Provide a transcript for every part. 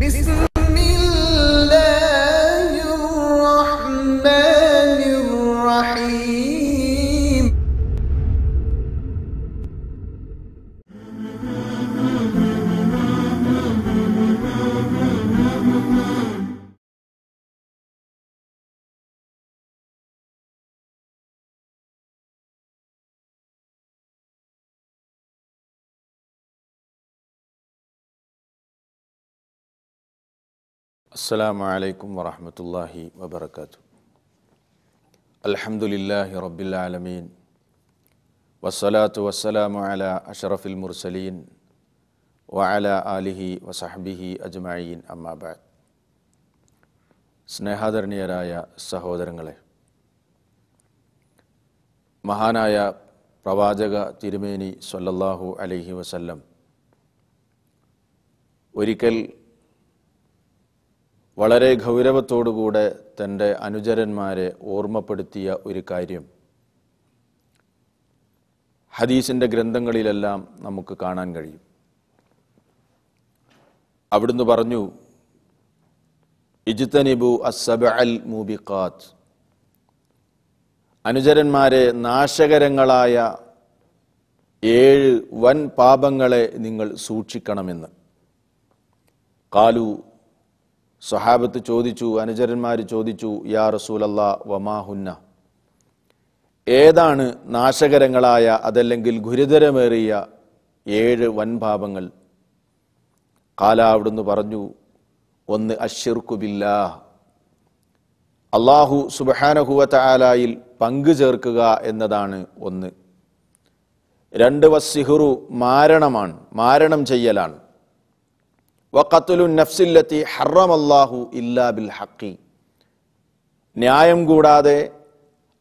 Mr. അസ്സാം വലൈക്കും വറഹമത്തല്ലാഹി വബർക്കാത്തു അലഹമുല്ലാഹി റബ്ബിലാലമീൻ വസ്സലാത്തു വസ്സലാമു അല അഷറഫിൽ മുർസലീൻ വഅല ആലിഹി വസഹബിഹി അജ്മയീൻ അമ്മാബാദ് സ്നേഹാദരണീയരായ സഹോദരങ്ങളെ മഹാനായ പ്രവാചക തിരുമേനി സൊല്ലല്ലാഹു അലൈഹി വസല്ലം ഒരിക്കൽ വളരെ ഗൗരവത്തോടുകൂടെ തൻ്റെ അനുചരന്മാരെ ഓർമ്മപ്പെടുത്തിയ ഒരു കാര്യം ഹദീസിൻ്റെ ഗ്രന്ഥങ്ങളിലെല്ലാം നമുക്ക് കാണാൻ കഴിയും അവിടുന്ന് പറഞ്ഞു ഇജ്തനിബു അസബ അൽ മൂബിഖാത്ത് അനുചരന്മാരെ നാശകരങ്ങളായ ഏഴ് വൻ പാപങ്ങളെ നിങ്ങൾ സൂക്ഷിക്കണമെന്ന് കാലു സഹാബത്ത് ചോദിച്ചു അനുചരന്മാർ ചോദിച്ചു യാ റസൂലല്ല വമാഹുന്ന ഏതാണ് നാശകരങ്ങളായ അതല്ലെങ്കിൽ ഗുരുതരമേറിയ ഏഴ് വൻഭാവങ്ങൾ കാല അവിടുന്ന് പറഞ്ഞു ഒന്ന് അഷിർക്കുബില്ലാ അള്ളാഹു സുബഹാനഹുവത്ത പങ്കു ചേർക്കുക എന്നതാണ് ഒന്ന് രണ്ട് വസ്സിഹുറു മാരണമാണ് മാരണം ചെയ്യലാണ് വക്കത്തുലു നഫ്സില്ലത്തി ഹറം ഇല്ലാ ബിൽ ഹക്കി ന്യായം കൂടാതെ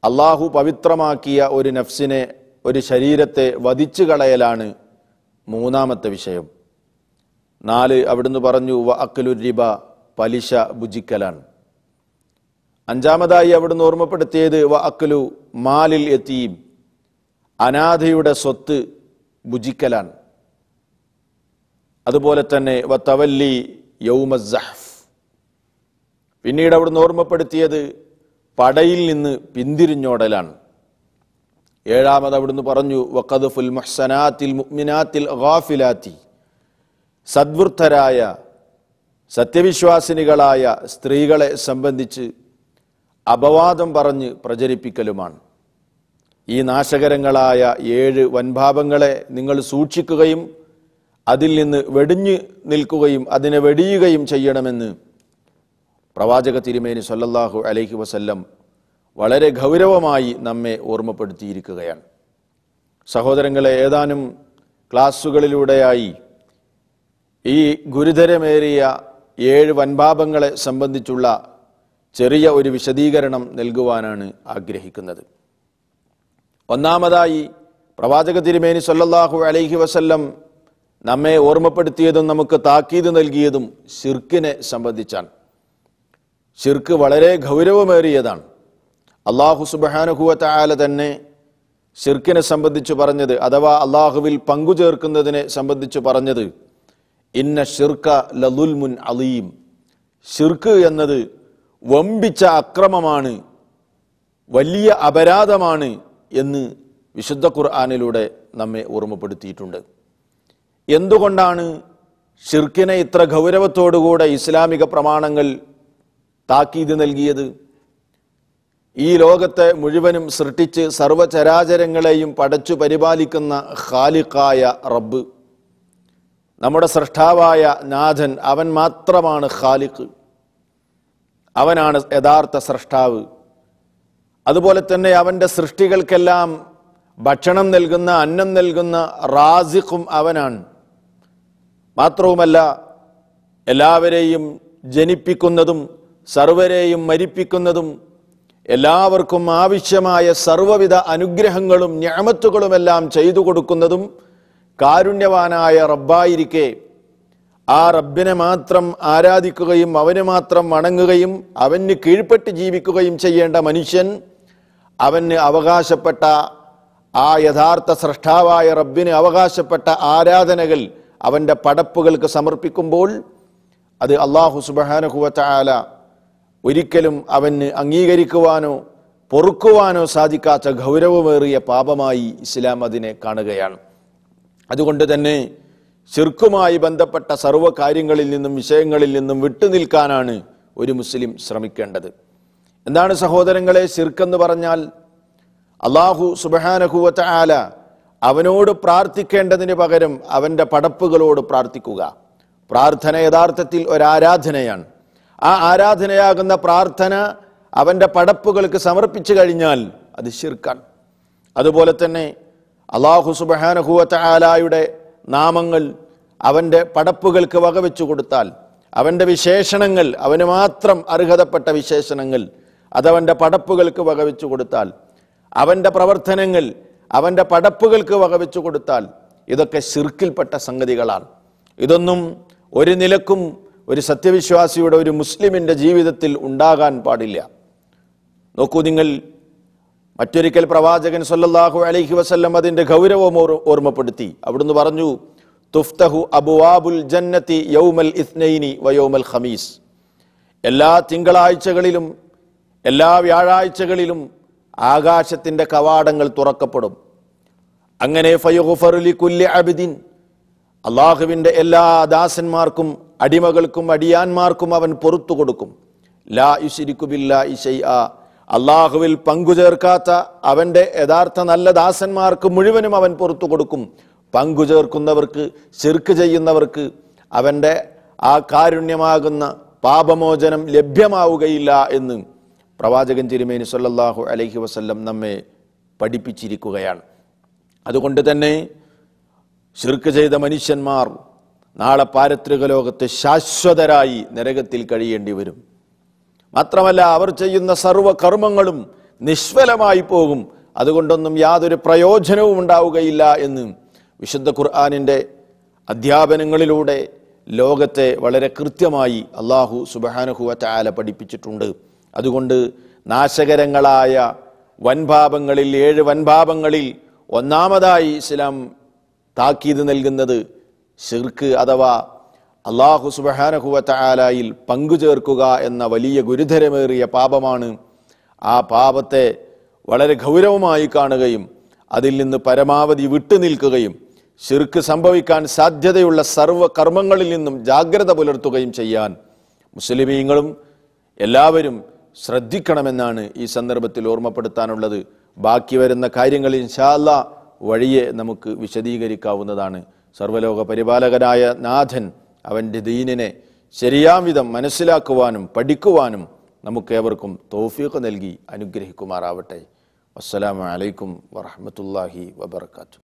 അള്ളാഹു പവിത്രമാക്കിയ ഒരു നഫ്സിനെ ഒരു ശരീരത്തെ വധിച്ചു കളയലാണ് മൂന്നാമത്തെ വിഷയം നാല് അവിടുന്ന് പറഞ്ഞു വ അക്കലു റിബ പലിശ ഭുജിക്കലാണ് അഞ്ചാമതായി അവിടുന്ന് ഓർമ്മപ്പെടുത്തിയത് വ അക്കലു മാലിൽ എത്തീം അനാഥയുടെ സ്വത്ത് ഭുജിക്കലാണ് അതുപോലെ തന്നെ വത്തവല്ലി യൗമ സഹഫ് പിന്നീട് അവിടുന്ന് ഓർമ്മപ്പെടുത്തിയത് പടയിൽ നിന്ന് പിന്തിരിഞ്ഞോടലാണ് ഏഴാമത് അവിടുന്ന് പറഞ്ഞു വക്കദഫുൽ മഹ്സനാത്തിൽ മുഗ്മിനാത്തിൽ ഗാഫിലാത്തി സദ്വൃത്തരായ സത്യവിശ്വാസിനികളായ സ്ത്രീകളെ സംബന്ധിച്ച് അപവാദം പറഞ്ഞ് പ്രചരിപ്പിക്കലുമാണ് ഈ നാശകരങ്ങളായ ഏഴ് വൻഭാവങ്ങളെ നിങ്ങൾ സൂക്ഷിക്കുകയും അതിൽ നിന്ന് വെടിഞ്ഞു നിൽക്കുകയും അതിനെ വെടിയുകയും ചെയ്യണമെന്ന് പ്രവാചക തിരുമേനി സല്ലല്ലാഹു അലൈഹി വസല്ലം വളരെ ഗൗരവമായി നമ്മെ ഓർമ്മപ്പെടുത്തിയിരിക്കുകയാണ് സഹോദരങ്ങളെ ഏതാനും ക്ലാസ്സുകളിലൂടെയായി ഈ ഗുരുതരമേറിയ ഏഴ് വൻപാപങ്ങളെ സംബന്ധിച്ചുള്ള ചെറിയ ഒരു വിശദീകരണം നൽകുവാനാണ് ആഗ്രഹിക്കുന്നത് ഒന്നാമതായി പ്രവാചക തിരുമേനി സല്ലല്ലാഹു അലൈഹി വസല്ലം നമ്മെ ഓർമ്മപ്പെടുത്തിയതും നമുക്ക് താക്കീത് നൽകിയതും ഷിർക്കിനെ സംബന്ധിച്ചാണ് ഷിർക്ക് വളരെ ഗൗരവമേറിയതാണ് അള്ളാഹു സുബഹാനുഹുവത്ത ആല തന്നെ ഷിർക്കിനെ സംബന്ധിച്ച് പറഞ്ഞത് അഥവാ അള്ളാഹുവിൽ പങ്കു ചേർക്കുന്നതിനെ സംബന്ധിച്ച് പറഞ്ഞത് ഇന്ന ഷിർക്ക ലതുൽമുൻ അലീം ഷിർക്ക് എന്നത് വമ്പിച്ച അക്രമമാണ് വലിയ അപരാധമാണ് എന്ന് വിശുദ്ധ ഖുർആാനിലൂടെ നമ്മെ ഓർമ്മപ്പെടുത്തിയിട്ടുണ്ട് എന്തുകൊണ്ടാണ് ഷിർക്കിനെ ഇത്ര ഗൗരവത്തോടുകൂടെ ഇസ്ലാമിക പ്രമാണങ്ങൾ താക്കീത് നൽകിയത് ഈ ലോകത്തെ മുഴുവനും സൃഷ്ടിച്ച് സർവചരാചരങ്ങളെയും പടച്ചു പരിപാലിക്കുന്ന ഖാലിഖായ റബ്ബ് നമ്മുടെ സൃഷ്ടാവായ നാഥൻ അവൻ മാത്രമാണ് ഖാലിഖ് അവനാണ് യഥാർത്ഥ സൃഷ്ടാവ് അതുപോലെ തന്നെ അവൻ്റെ സൃഷ്ടികൾക്കെല്ലാം ഭക്ഷണം നൽകുന്ന അന്നം നൽകുന്ന റാസിഖും അവനാണ് മാത്രവുമല്ല എല്ലാവരെയും ജനിപ്പിക്കുന്നതും സർവരെയും മരിപ്പിക്കുന്നതും എല്ലാവർക്കും ആവശ്യമായ സർവവിധ അനുഗ്രഹങ്ങളും ഞാമത്തുകളുമെല്ലാം ചെയ്തു കൊടുക്കുന്നതും കാരുണ്യവാനായ റബ്ബായിരിക്കെ ആ റബ്ബിനെ മാത്രം ആരാധിക്കുകയും അവന് മാത്രം വണങ്ങുകയും അവന് കീഴ്പ്പെട്ട് ജീവിക്കുകയും ചെയ്യേണ്ട മനുഷ്യൻ അവന് അവകാശപ്പെട്ട ആ യഥാർത്ഥ സൃഷ്ടാവായ റബ്ബിന് അവകാശപ്പെട്ട ആരാധനകൾ അവൻ്റെ പടപ്പുകൾക്ക് സമർപ്പിക്കുമ്പോൾ അത് അള്ളാഹു സുബഹാനുഹുവറ്റാല ഒരിക്കലും അവന് അംഗീകരിക്കുവാനോ പൊറുക്കുവാനോ സാധിക്കാത്ത ഗൗരവമേറിയ പാപമായി ഇസ്ലാം അതിനെ കാണുകയാണ് അതുകൊണ്ട് തന്നെ ചെറുക്കുമായി ബന്ധപ്പെട്ട സർവ്വ കാര്യങ്ങളിൽ നിന്നും വിഷയങ്ങളിൽ നിന്നും വിട്ടുനിൽക്കാനാണ് ഒരു മുസ്ലിം ശ്രമിക്കേണ്ടത് എന്താണ് സഹോദരങ്ങളെ ശിർക്കെന്ന് പറഞ്ഞാൽ അള്ളാഹു സുബഹാനഹുവറ്റ ആല അവനോട് പ്രാർത്ഥിക്കേണ്ടതിന് പകരം അവൻ്റെ പടപ്പുകളോട് പ്രാർത്ഥിക്കുക പ്രാർത്ഥന യഥാർത്ഥത്തിൽ ഒരാരാധനയാണ് ആ ആരാധനയാകുന്ന പ്രാർത്ഥന അവൻ്റെ പടപ്പുകൾക്ക് സമർപ്പിച്ചു കഴിഞ്ഞാൽ അത് ശിർക്കാൻ അതുപോലെ തന്നെ അള്ളാഹു സുബഹാനഹുവത്ത ആലായുടെ നാമങ്ങൾ അവൻ്റെ പടപ്പുകൾക്ക് വകവെച്ചു കൊടുത്താൽ അവൻ്റെ വിശേഷണങ്ങൾ അവന് മാത്രം അർഹതപ്പെട്ട വിശേഷണങ്ങൾ അതവൻ്റെ പടപ്പുകൾക്ക് വകവെച്ചു കൊടുത്താൽ അവൻ്റെ പ്രവർത്തനങ്ങൾ അവൻ്റെ പടപ്പുകൾക്ക് വകവെച്ചു കൊടുത്താൽ ഇതൊക്കെ ശിർക്കിൽപ്പെട്ട സംഗതികളാണ് ഇതൊന്നും ഒരു നിലക്കും ഒരു സത്യവിശ്വാസിയുടെ ഒരു മുസ്ലിമിൻ്റെ ജീവിതത്തിൽ ഉണ്ടാകാൻ പാടില്ല നോക്കൂ നിങ്ങൾ മറ്റൊരിക്കൽ പ്രവാചകൻ സല്ലാഹു അലഹി വസ്ല്ലം അതിൻ്റെ ഗൗരവം ഓർമ്മപ്പെടുത്തി അവിടുന്ന് പറഞ്ഞു തുഫ്തഹു അബുവാബുൽ ജന്നത്തി യൗമൽ ഇസ്നൈനി വയോമൽ ഖമീസ് എല്ലാ തിങ്കളാഴ്ചകളിലും എല്ലാ വ്യാഴാഴ്ചകളിലും ആകാശത്തിൻ്റെ കവാടങ്ങൾ തുറക്കപ്പെടും അങ്ങനെ ഫയുഫറുലി കുല്ലി അബിദിൻ അള്ളാഹുവിൻ്റെ എല്ലാ ദാസന്മാർക്കും അടിമകൾക്കും അടിയാന്മാർക്കും അവൻ പൊറത്തു കൊടുക്കും ലാ യുശിരിക്കുബില്ല ഇഷൈ ആ അള്ളാഹുവിൽ പങ്കുചേർക്കാത്ത അവൻ്റെ യഥാർത്ഥ നല്ല ദാസന്മാർക്ക് മുഴുവനും അവൻ പുറത്തു കൊടുക്കും പങ്കുചേർക്കുന്നവർക്ക് ചെർക്ക് ചെയ്യുന്നവർക്ക് അവൻ്റെ ആ കാരുണ്യമാകുന്ന പാപമോചനം ലഭ്യമാവുകയില്ല എന്ന് പ്രവാചകൻ തിരുമേനി സല്ലാഹു അലഹി വസ്ല്ലം നമ്മെ പഠിപ്പിച്ചിരിക്കുകയാണ് അതുകൊണ്ട് തന്നെ ശിർക്ക് ചെയ്ത മനുഷ്യന്മാർ നാളെ പാരത്രിക ലോകത്ത് ശാശ്വതരായി നരകത്തിൽ കഴിയേണ്ടി വരും മാത്രമല്ല അവർ ചെയ്യുന്ന സർവകർമ്മങ്ങളും നിഷ്ഫലമായി പോകും അതുകൊണ്ടൊന്നും യാതൊരു പ്രയോജനവും ഉണ്ടാവുകയില്ല എന്ന് വിശുദ്ധ ഖുർആാനിൻ്റെ അധ്യാപനങ്ങളിലൂടെ ലോകത്തെ വളരെ കൃത്യമായി അള്ളാഹു സുബഹാനഹുവ ചാല പഠിപ്പിച്ചിട്ടുണ്ട് അതുകൊണ്ട് നാശകരങ്ങളായ വൻഭാപങ്ങളിൽ ഏഴ് വൻഭാപങ്ങളിൽ ഒന്നാമതായി ഇസ്ലാം താക്കീത് നൽകുന്നത് ഷിർക്ക് അഥവാ അള്ളാഹു സുബഹാനഹുവത്തായാലായിൽ പങ്കുചേർക്കുക എന്ന വലിയ ഗുരുതരമേറിയ പാപമാണ് ആ പാപത്തെ വളരെ ഗൗരവമായി കാണുകയും അതിൽ നിന്ന് പരമാവധി വിട്ടുനിൽക്കുകയും ശിർക്ക് സംഭവിക്കാൻ സാധ്യതയുള്ള സർവ്വ കർമ്മങ്ങളിൽ നിന്നും ജാഗ്രത പുലർത്തുകയും ചെയ്യാൻ മുസ്ലിമീങ്ങളും എല്ലാവരും ശ്രദ്ധിക്കണമെന്നാണ് ഈ സന്ദർഭത്തിൽ ഓർമ്മപ്പെടുത്താനുള്ളത് ബാക്കി വരുന്ന കാര്യങ്ങൾ ഇൻഷാല്ല വഴിയെ നമുക്ക് വിശദീകരിക്കാവുന്നതാണ് സർവലോക പരിപാലകനായ നാഥൻ അവൻ്റെ ദീനിനെ ശരിയാം വിധം മനസ്സിലാക്കുവാനും പഠിക്കുവാനും നമുക്കേവർക്കും തോഫീക്ക് നൽകി അനുഗ്രഹിക്കുമാറാവട്ടെ അസ്സലാമലൈക്കും വറഹമത്തല്ലാഹി വബർക്കാത്തു